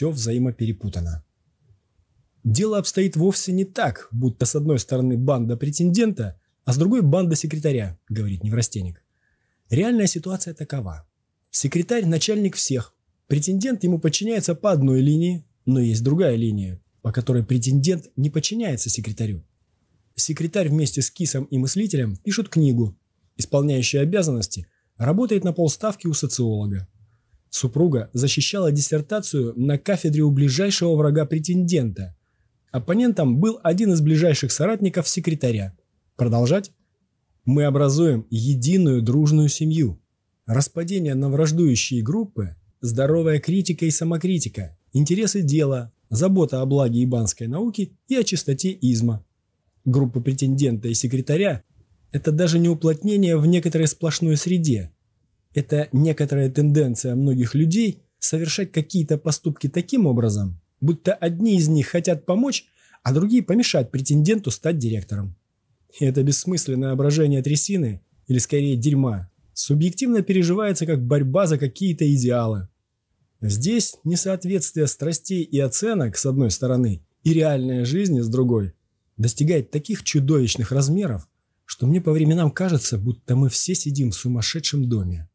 все взаимоперепутано. Дело обстоит вовсе не так, будто с одной стороны банда претендента, а с другой банда секретаря, говорит неврастенник. Реальная ситуация такова. Секретарь – начальник всех. Претендент ему подчиняется по одной линии, но есть другая линия, по которой претендент не подчиняется секретарю. Секретарь вместе с кисом и мыслителем пишут книгу, исполняющий обязанности, работает на полставки у социолога. Супруга защищала диссертацию на кафедре у ближайшего врага претендента. Оппонентом был один из ближайших соратников секретаря. Продолжать? Мы образуем единую дружную семью. Распадение на враждующие группы, здоровая критика и самокритика, интересы дела, забота о благе ибанской науки и о чистоте изма. Группа претендента и секретаря – это даже не уплотнение в некоторой сплошной среде – это некоторая тенденция многих людей совершать какие-то поступки таким образом, будто одни из них хотят помочь, а другие помешать претенденту стать директором. И это бессмысленное ображение трясины, или скорее дерьма, субъективно переживается как борьба за какие-то идеалы. Здесь несоответствие страстей и оценок с одной стороны и реальной жизни с другой достигает таких чудовищных размеров, что мне по временам кажется, будто мы все сидим в сумасшедшем доме.